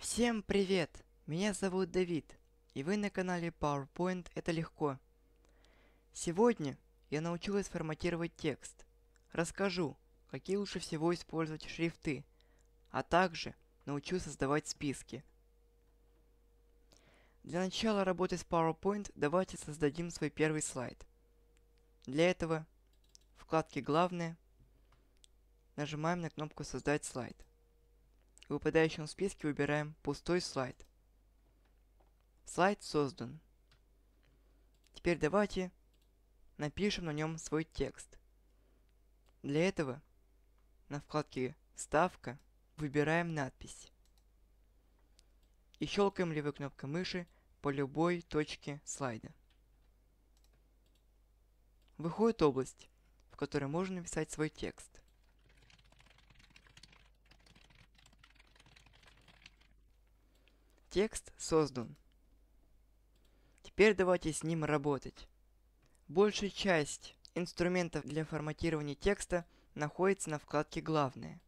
Всем привет! Меня зовут Давид, и вы на канале PowerPoint это легко. Сегодня я научилась форматировать текст. Расскажу, какие лучше всего использовать шрифты, а также научу создавать списки. Для начала работы с PowerPoint давайте создадим свой первый слайд. Для этого вкладки вкладке «Главное» нажимаем на кнопку «Создать слайд» в выпадающем списке выбираем пустой слайд. Слайд создан. Теперь давайте напишем на нем свой текст. Для этого на вкладке «Ставка» выбираем надпись. И щелкаем левой кнопкой мыши по любой точке слайда. Выходит область, в которой можно написать свой текст. Текст создан. Теперь давайте с ним работать. Большая часть инструментов для форматирования текста находится на вкладке «Главное».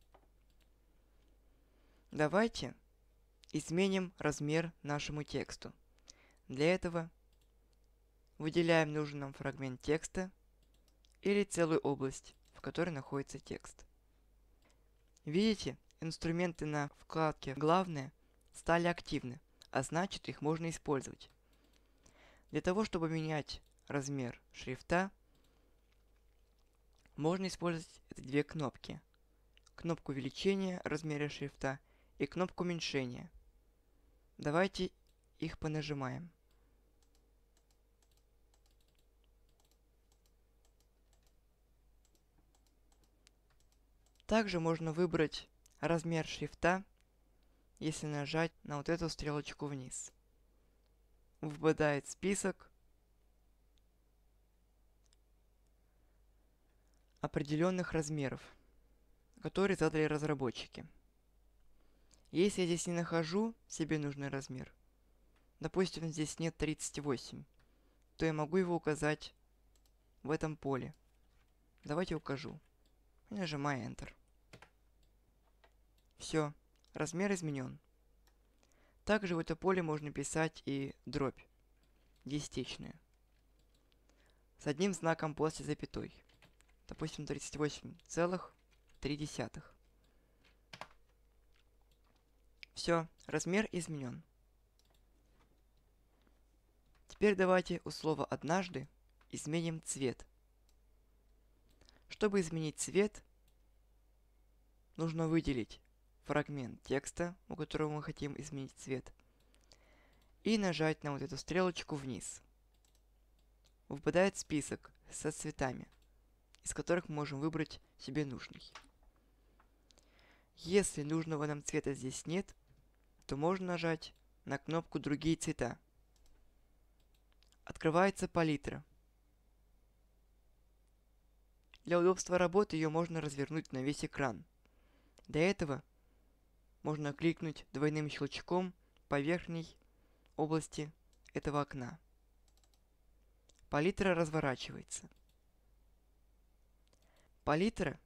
Давайте изменим размер нашему тексту. Для этого выделяем нужный нам фрагмент текста или целую область, в которой находится текст. Видите, инструменты на вкладке «Главное» стали активны, а значит их можно использовать. Для того, чтобы менять размер шрифта, можно использовать эти две кнопки. Кнопку увеличения размера шрифта и кнопку уменьшения. Давайте их понажимаем. Также можно выбрать размер шрифта если нажать на вот эту стрелочку вниз. Выпадает список. определенных размеров, которые задали разработчики. Если я здесь не нахожу себе нужный размер, допустим здесь нет 38, то я могу его указать в этом поле. Давайте укажу. И нажимаю Enter. Все. Размер изменен. Также в это поле можно писать и дробь. Десятичная. С одним знаком после запятой. Допустим, 38,3. Все, размер изменен. Теперь давайте у слова «однажды» изменим цвет. Чтобы изменить цвет, нужно выделить фрагмент текста, у которого мы хотим изменить цвет, и нажать на вот эту стрелочку вниз. Выпадает список со цветами, из которых мы можем выбрать себе нужный. Если нужного нам цвета здесь нет, то можно нажать на кнопку «Другие цвета». Открывается палитра. Для удобства работы ее можно развернуть на весь экран. Для этого можно кликнуть двойным щелчком по верхней области этого окна. Палитра разворачивается. Палитра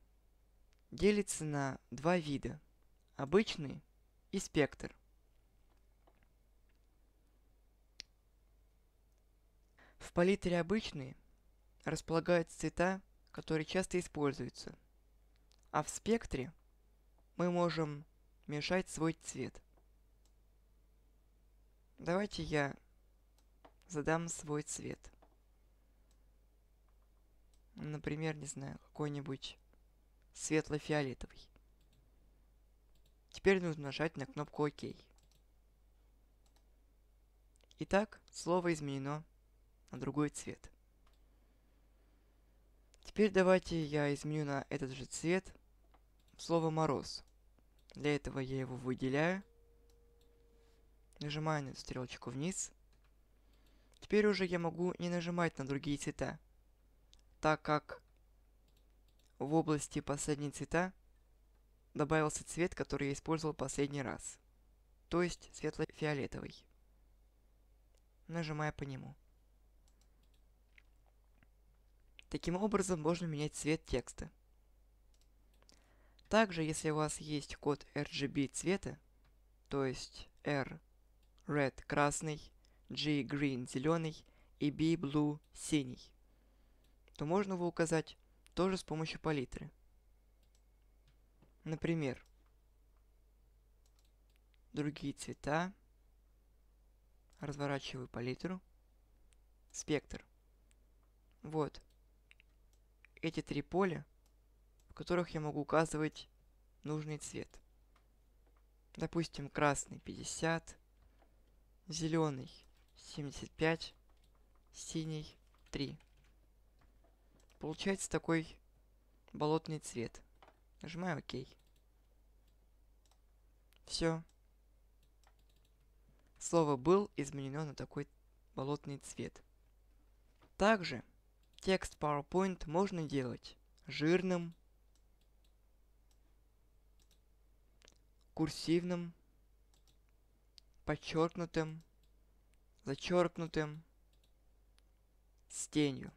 делится на два вида. Обычный и спектр. В палитре обычные располагаются цвета, которые часто используются. А в спектре мы можем мешать свой цвет. Давайте я задам свой цвет. Например, не знаю, какой-нибудь светло-фиолетовый. Теперь нужно нажать на кнопку ОК. Итак, слово изменено на другой цвет. Теперь давайте я изменю на этот же цвет слово «мороз». Для этого я его выделяю. Нажимаю на стрелочку вниз. Теперь уже я могу не нажимать на другие цвета, так как в области последние цвета добавился цвет, который я использовал последний раз, то есть светло-фиолетовый. Нажимая по нему. Таким образом можно менять цвет текста. Также, если у вас есть код RGB цвета, то есть R Red красный, G Green зеленый и B Blue синий, то можно его указать тоже с помощью палитры. Например, другие цвета, разворачиваю палитру, спектр. Вот. Эти три поля которых я могу указывать нужный цвет. Допустим, красный 50, зеленый 75, синий 3. Получается такой болотный цвет. Нажимаю ОК. Все. Слово «был» изменено на такой болотный цвет. Также текст PowerPoint можно делать жирным, курсивным, подчеркнутым, зачеркнутым, с тенью.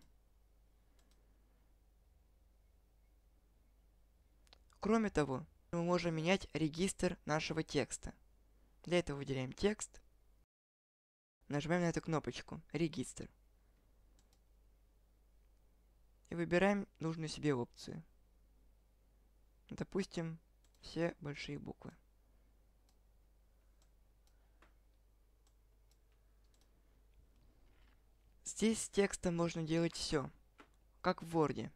Кроме того, мы можем менять регистр нашего текста. Для этого выделяем текст, нажимаем на эту кнопочку «Регистр» и выбираем нужную себе опцию. Допустим, все большие буквы. Здесь с текстом можно делать все, как в Word.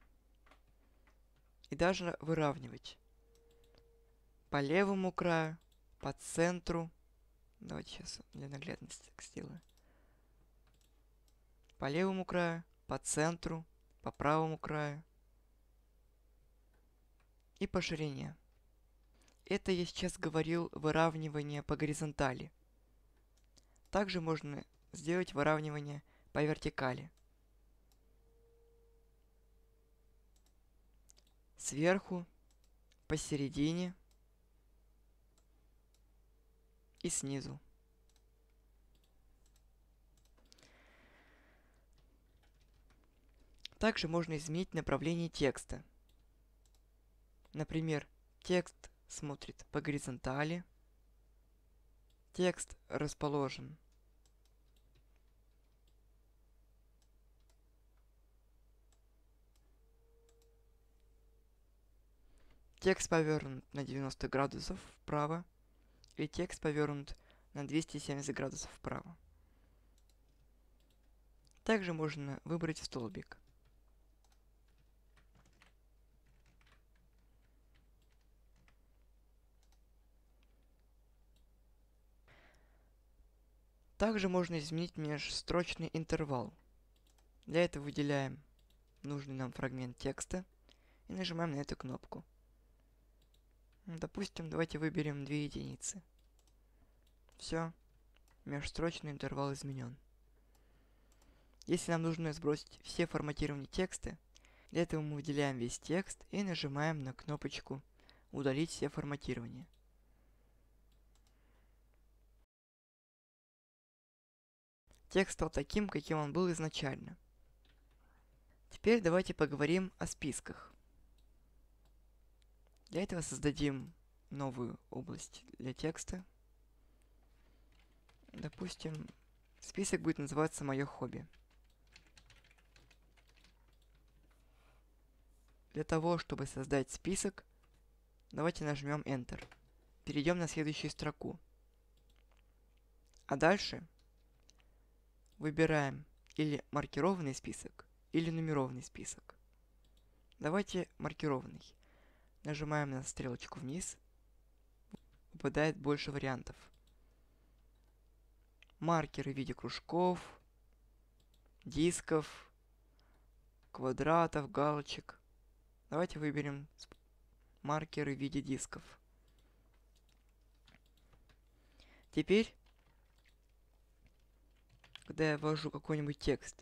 И даже выравнивать. По левому краю, по центру. Давайте сейчас для наглядности сделаю. По левому краю, по центру, по правому краю и по ширине. Это я сейчас говорил выравнивание по горизонтали. Также можно сделать выравнивание по вертикали. Сверху, посередине и снизу. Также можно изменить направление текста. Например, текст смотрит по горизонтали. Текст расположен Текст повернут на 90 градусов вправо. И текст повернут на 270 градусов вправо. Также можно выбрать столбик. Также можно изменить межстрочный интервал. Для этого выделяем нужный нам фрагмент текста и нажимаем на эту кнопку допустим, давайте выберем две единицы. Все. Межстрочный интервал изменен. Если нам нужно сбросить все форматирования текста, для этого мы выделяем весь текст и нажимаем на кнопочку «Удалить все форматирования». Текст стал таким, каким он был изначально. Теперь давайте поговорим о списках. Для этого создадим новую область для текста. Допустим, список будет называться «Мое хобби». Для того, чтобы создать список, давайте нажмем Enter. Перейдем на следующую строку. А дальше выбираем или маркированный список, или нумерованный список. Давайте маркированный. Нажимаем на стрелочку вниз. Выпадает больше вариантов. Маркеры в виде кружков, дисков, квадратов, галочек. Давайте выберем маркеры в виде дисков. Теперь, когда я ввожу какой-нибудь текст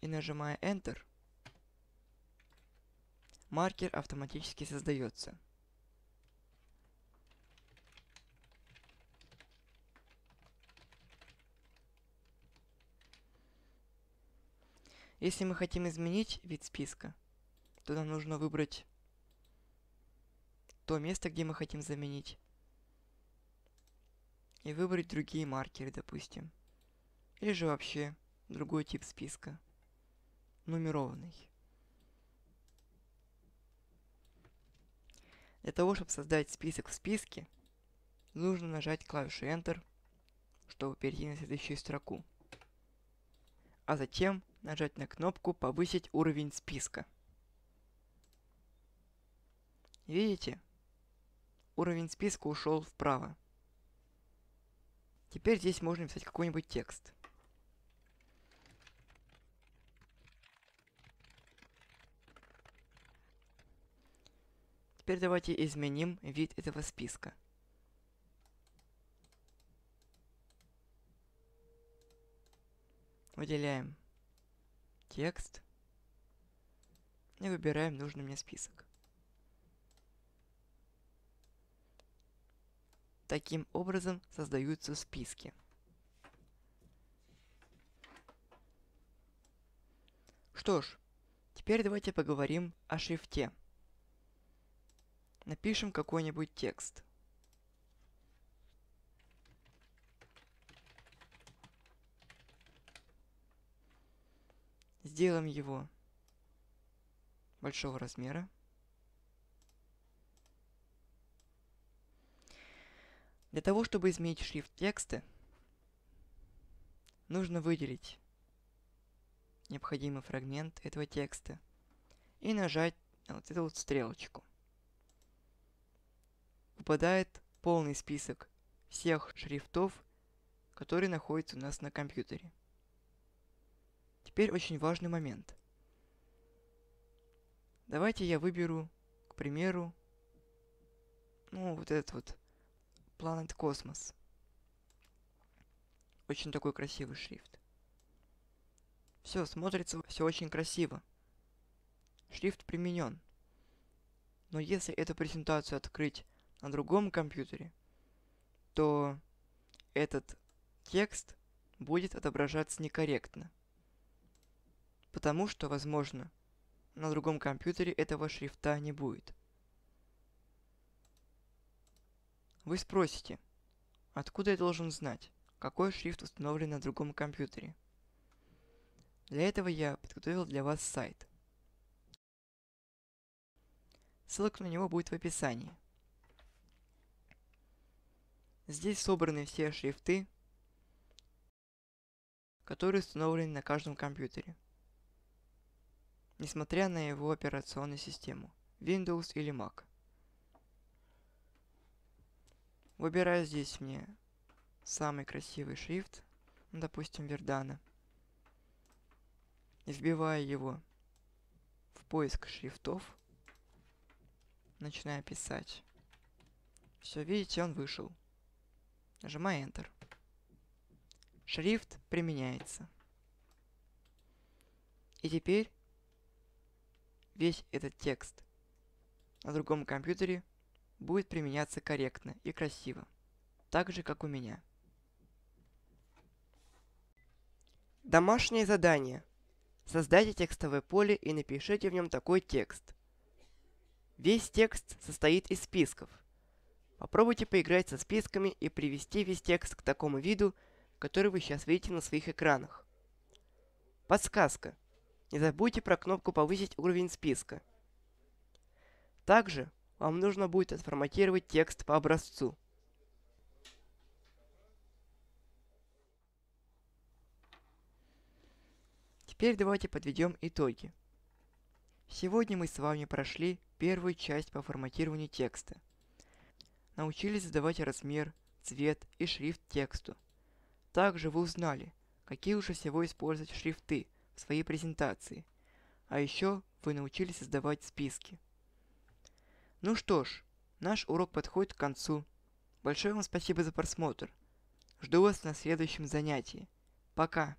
и нажимаю Enter, маркер автоматически создается. Если мы хотим изменить вид списка, то нам нужно выбрать то место, где мы хотим заменить. И выбрать другие маркеры, допустим. Или же вообще другой тип списка. Нумерованный. Для того, чтобы создать список в списке, нужно нажать клавишу Enter, чтобы перейти на следующую строку. А затем нажать на кнопку «Повысить уровень списка». Видите? Уровень списка ушел вправо. Теперь здесь можно написать какой-нибудь текст. Теперь давайте изменим вид этого списка. Выделяем текст и выбираем нужный мне список. Таким образом создаются списки. Что ж, теперь давайте поговорим о шрифте. Напишем какой-нибудь текст. Сделаем его большого размера. Для того, чтобы изменить шрифт текста, нужно выделить необходимый фрагмент этого текста и нажать вот эту вот стрелочку выпадает полный список всех шрифтов, которые находятся у нас на компьютере. Теперь очень важный момент. Давайте я выберу, к примеру, ну, вот этот вот Planet Cosmos. Очень такой красивый шрифт. Все, смотрится все очень красиво. Шрифт применен. Но если эту презентацию открыть на другом компьютере, то этот текст будет отображаться некорректно. Потому что, возможно, на другом компьютере этого шрифта не будет. Вы спросите, откуда я должен знать, какой шрифт установлен на другом компьютере? Для этого я подготовил для вас сайт. Ссылка на него будет в описании. Здесь собраны все шрифты, которые установлены на каждом компьютере, несмотря на его операционную систему, Windows или Mac. Выбираю здесь мне самый красивый шрифт, допустим, Вердана, и вбиваю его в поиск шрифтов, начинаю писать. Все, видите, он вышел. Нажимаю Enter. Шрифт применяется. И теперь весь этот текст на другом компьютере будет применяться корректно и красиво. Так же, как у меня. Домашнее задание. Создайте текстовое поле и напишите в нем такой текст. Весь текст состоит из списков – Попробуйте поиграть со списками и привести весь текст к такому виду, который вы сейчас видите на своих экранах. Подсказка. Не забудьте про кнопку «Повысить уровень списка». Также вам нужно будет отформатировать текст по образцу. Теперь давайте подведем итоги. Сегодня мы с вами прошли первую часть по форматированию текста – научились задавать размер, цвет и шрифт тексту. Также вы узнали, какие лучше всего использовать шрифты в своей презентации. А еще вы научились создавать списки. Ну что ж, наш урок подходит к концу. Большое вам спасибо за просмотр. Жду вас на следующем занятии. Пока!